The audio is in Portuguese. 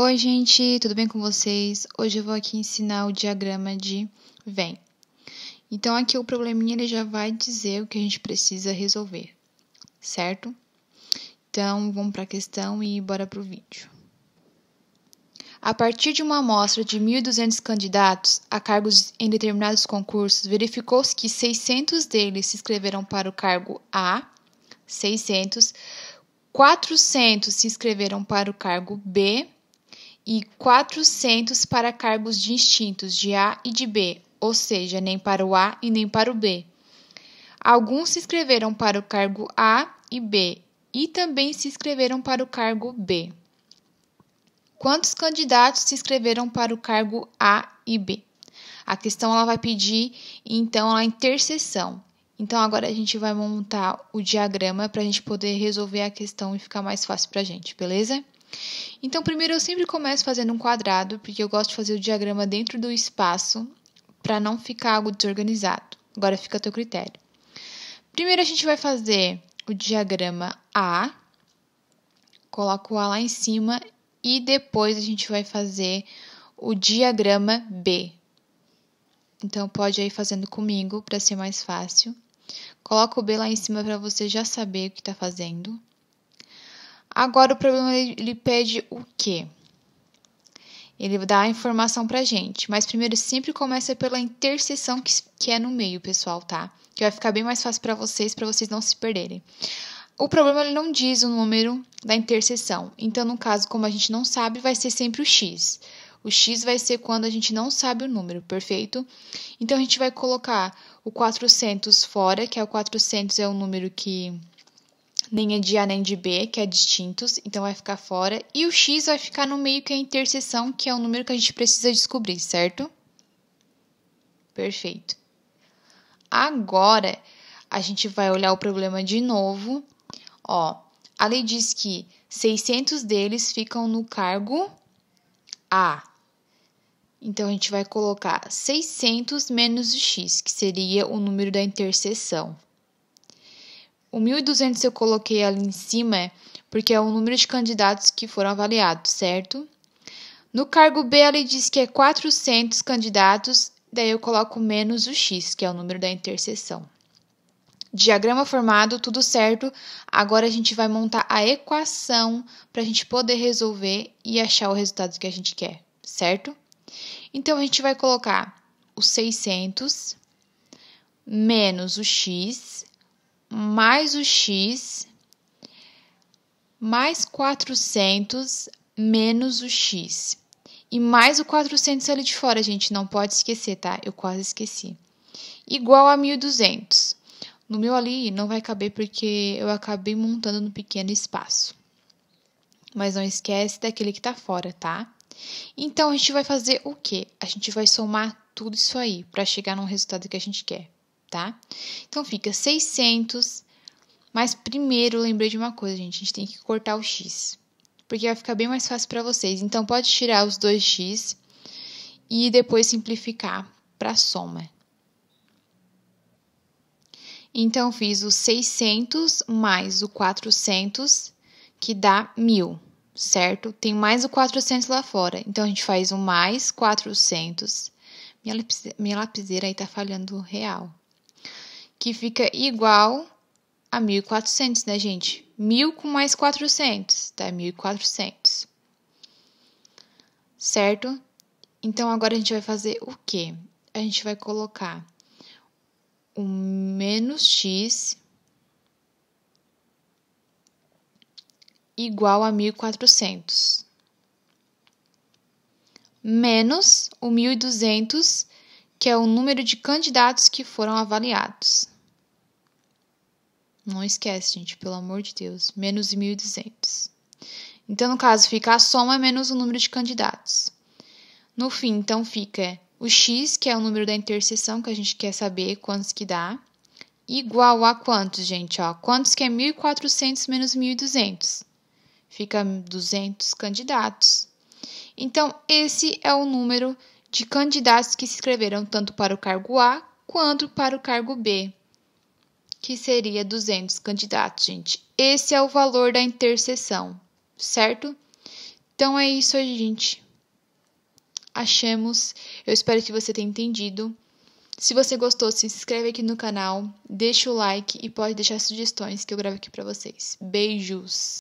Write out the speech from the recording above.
Oi, gente, tudo bem com vocês? Hoje eu vou aqui ensinar o diagrama de vem. Então, aqui o probleminha ele já vai dizer o que a gente precisa resolver, certo? Então, vamos para a questão e bora para o vídeo. A partir de uma amostra de 1.200 candidatos a cargos em determinados concursos, verificou-se que 600 deles se inscreveram para o cargo A, 600, 400 se inscreveram para o cargo B, e 400 para cargos distintos de A e de B, ou seja, nem para o A e nem para o B. Alguns se inscreveram para o cargo A e B e também se inscreveram para o cargo B. Quantos candidatos se inscreveram para o cargo A e B? A questão ela vai pedir então a interseção. Então agora a gente vai montar o diagrama para a gente poder resolver a questão e ficar mais fácil para a gente, beleza? Então, primeiro eu sempre começo fazendo um quadrado, porque eu gosto de fazer o diagrama dentro do espaço para não ficar algo desorganizado. Agora fica a teu critério. Primeiro a gente vai fazer o diagrama A, coloco o A lá em cima e depois a gente vai fazer o diagrama B. Então pode ir fazendo comigo para ser mais fácil. Coloca o B lá em cima para você já saber o que está fazendo. Agora o problema ele pede o quê? Ele dá a informação pra gente, mas primeiro sempre começa pela interseção que, que é no meio, pessoal, tá? Que vai ficar bem mais fácil para vocês, para vocês não se perderem. O problema ele não diz o número da interseção. Então, no caso, como a gente não sabe, vai ser sempre o x. O x vai ser quando a gente não sabe o número, perfeito? Então, a gente vai colocar o 400 fora, que é o 400 é o número que nem é de A nem de B, que é distintos, então vai ficar fora. E o X vai ficar no meio, que é a interseção, que é o número que a gente precisa descobrir, certo? Perfeito. Agora, a gente vai olhar o problema de novo. Ó, a lei diz que 600 deles ficam no cargo A. Então, a gente vai colocar 600 menos o X, que seria o número da interseção. O 1.200 eu coloquei ali em cima é porque é o número de candidatos que foram avaliados, certo? No cargo B, ele diz que é 400 candidatos, daí eu coloco menos o X, que é o número da interseção. Diagrama formado, tudo certo. Agora a gente vai montar a equação para a gente poder resolver e achar o resultado que a gente quer, certo? Então a gente vai colocar os 600 menos o x mais o x mais 400 menos o x. E mais o 400 ali de fora, gente, não pode esquecer, tá? Eu quase esqueci. Igual a 1.200. No meu ali não vai caber porque eu acabei montando no pequeno espaço. Mas não esquece daquele que tá fora, tá? Então, a gente vai fazer o quê? A gente vai somar tudo isso aí para chegar no resultado que a gente quer tá? Então fica 600. Mas primeiro lembrei de uma coisa, gente, a gente tem que cortar o x, porque vai ficar bem mais fácil para vocês. Então pode tirar os 2x e depois simplificar para a soma. Então fiz os 600 mais o 400, que dá 1000, certo? Tem mais o 400 lá fora. Então a gente faz o mais 400. Minha, minha lapiseira aí tá falhando real que fica igual a 1.400, né, gente? 1.000 com mais 400, tá 1.400. Certo? Então, agora a gente vai fazer o quê? A gente vai colocar o menos x igual a 1.400. Menos o 1.200 que é o número de candidatos que foram avaliados. Não esquece, gente, pelo amor de Deus, menos 1.200. Então, no caso, fica a soma menos o número de candidatos. No fim, então, fica é, o x, que é o número da interseção, que a gente quer saber quantos que dá, igual a quantos, gente? Ó, quantos que é 1.400 menos 1.200? Fica 200 candidatos. Então, esse é o número de candidatos que se inscreveram tanto para o cargo A quanto para o cargo B, que seria 200 candidatos, gente. Esse é o valor da interseção, certo? Então é isso, gente. Achamos. Eu espero que você tenha entendido. Se você gostou, se inscreve aqui no canal, deixa o like e pode deixar sugestões que eu gravo aqui para vocês. Beijos.